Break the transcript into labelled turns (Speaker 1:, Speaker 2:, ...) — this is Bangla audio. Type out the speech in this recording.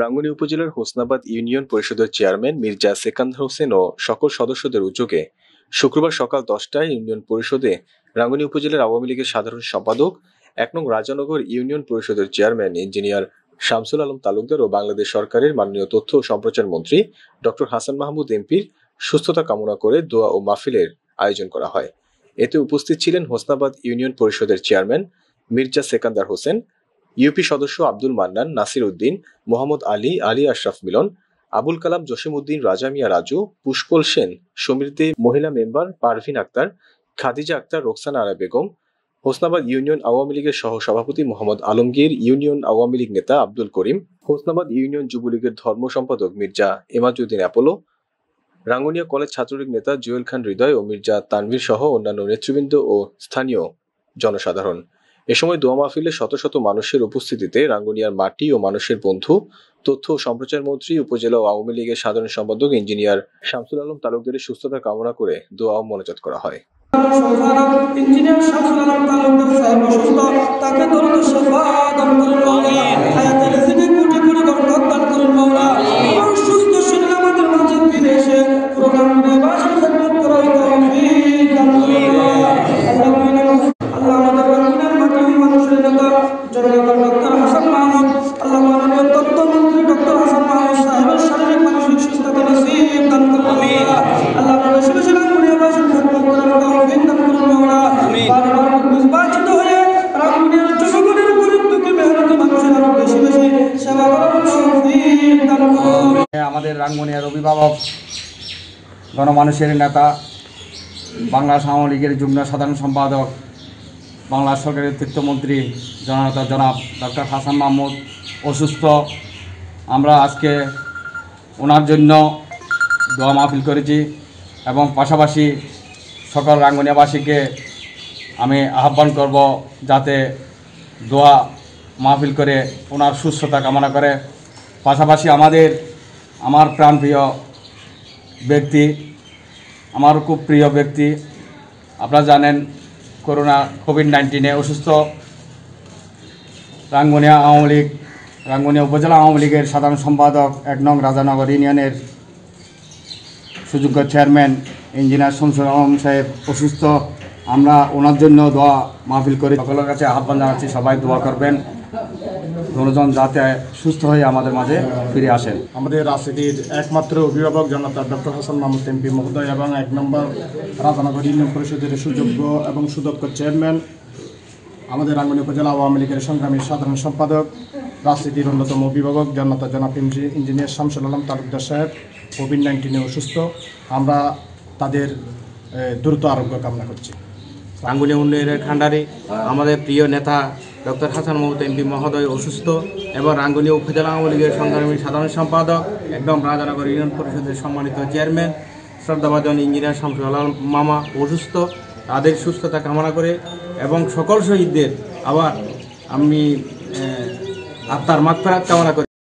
Speaker 1: রাঙ্গুনি উপজেলার হোসনাবাদ ইউনিয়ন পরিষদের চেয়ারম্যান মির্জা সেকান্দার হোসেন ও সকল সদস্যদের উদ্যোগে শুক্রবার সকাল দশটায় ইউনিয়ন পরিষদে রাঙ্গুনি উপজেলার আওয়ামী লীগের সাধারণ সম্পাদক এক নং রাজানগর ইউনিয়ন পরিষদের চেয়ারম্যান ইঞ্জিনিয়ার শামসুল আলম তালুকদার ও বাংলাদেশ সরকারের মাননীয় তথ্য ও সম্প্রচার মন্ত্রী ডক্টর হাসান মাহমুদ এমপির সুস্থতা কামনা করে দোয়া ও মাহফিলের আয়োজন করা হয় এতে উপস্থিত ছিলেন হোসনাবাদ ইউনিয়ন পরিষদের চেয়ারম্যান মির্জা সেকান্দার হোসেন ইউপি সদস্য আব্দুল মান্নান নাসির উদ্দিন মোহাম্মদ আলী আলী আশরাফ মিলন আবুল কালাম জসিমউদ্দিন রাজা মিয়া রাজু পুষ্পল সেন সমৃদ্ধি মহিলা মেম্বার পারভিন আক্তার খাদিজা আক্তার রোকসানা আরা বেগম হোসনাবাদ ইউনিয়ন আওয়ামী লীগের সহ সভাপতি মোহাম্মদ আলমগীর ইউনিয়ন আওয়ামী লীগ নেতা আব্দুল করিম হোসনাবাদ ইউনিয়ন যুবলীগের ধর্ম সম্পাদক মির্জা এমাজউদ্দিন অ্যাপোলো রাঙ্গুনিয়া কলেজ ছাত্রলীগ নেতা জুয়েল খান হৃদয় ও মির্জা তানভীর সহ অন্যান্য নেতৃবৃন্দ ও স্থানীয় জনসাধারণ এ সময় দোয়া মাহফিলে শত শত মানুষের উপস্থিতিতে রাঙ্গুনিয়ার মাটি ও মানুষের বন্ধু তথ্য ও সম্প্রচার মন্ত্রী উপজেলা আওয়ামী লীগের সাধারণ সম্পাদক ইঞ্জিনিয়ার শামসুল আলম তালুকদের সুস্থতা কামনা করে দোয়া ও মনোজাত করা হয়
Speaker 2: ইঞ্জিনিয়ার শামসুল আলম তালুকদার সাহেব অসুস্থ তাকে
Speaker 3: আমাদের রাঙ্গুনিয়ার অভিভাবক গণমানুষের নেতা বাংলা আওয়ামী লীগের যুগ্ম সাধারণ সম্পাদক বাংলা সরকারের তৃত্বমন্ত্রী জননেতা জনাব ডক্টর হাসান মাহমুদ অসুস্থ আমরা আজকে ওনার জন্য দোয়া মাহফিল করেছি এবং পাশাপাশি সকল রাঙ্গুনিয়াবাসীকে আমি আহ্বান করব যাতে দোয়া মাহফিল করে ওনার সুস্থতা কামনা করে পাশাপাশি আমাদের আমার প্রাণ প্রিয় ব্যক্তি আমার খুব প্রিয় ব্যক্তি আপনারা জানেন করোনা কোভিড নাইন্টিনে অসুস্থ রাঙ্গুনিয়া আওয়ামী লীগ রাঙ্গুনিয়া উপজেলা আওয়ামী লীগের সাধারণ সম্পাদক এক নং রাজানগর ইউনিয়নের সুযোগ্য চেয়ারম্যান ইঞ্জিনিয়ার শমসুর আলম সাহেব অসুস্থ আমরা ওনার জন্য দোয়া মাহফিল করি সকলের কাছে আহ্বান জানাচ্ছি সবাই দোয়া করবেন ধনুজন যাতে সুস্থ হয়ে আমাদের মাঝে ফিরে আসেন আমাদের রাজনীতির একমাত্র অভিভাবক জনতা ডক্টর হাসান মাহমুদ এমপি মহোদয় এবং এক নম্বর রাজনগর ইউনিয়ন পরিষদের সুযোগ্য এবং সুদক্ষ চেয়ারম্যান আমাদের রাঙ্গুনি উপজেলা আওয়ামী লীগের সংগ্রামী সাধারণ সম্পাদক রাজনীতির অন্যতম অভিভাবক জনতা জনাব ইঞ্জিনিয়ার শামসুল আলম তালুকদার সাহেব কোভিড নাইন্টিনে অসুস্থ আমরা তাদের দ্রুত আরোগ্য কামনা করছি রাঙ্গুনি উন্নয়নের খান্ডারে আমাদের প্রিয় নেতা ডক্টর হাসান মমতা এমপি মহোদয় অসুস্থ এবং রাঙ্গুলিয়া উপজেলা আওয়ামী লীগের সংগ্রামী সাধারণ সম্পাদক একদম রাজানগর ইউনিয়ন পরিষদের সম্মানিত চেয়ারম্যান শ্রদ্ধাভাজন ইঞ্জিনিয়ার শামসুল আলম মামা অসুস্থ তাদের সুস্থতা কামনা করে এবং সকল শহীদদের আবার আমি আত্মার মাত্রা কামনা করি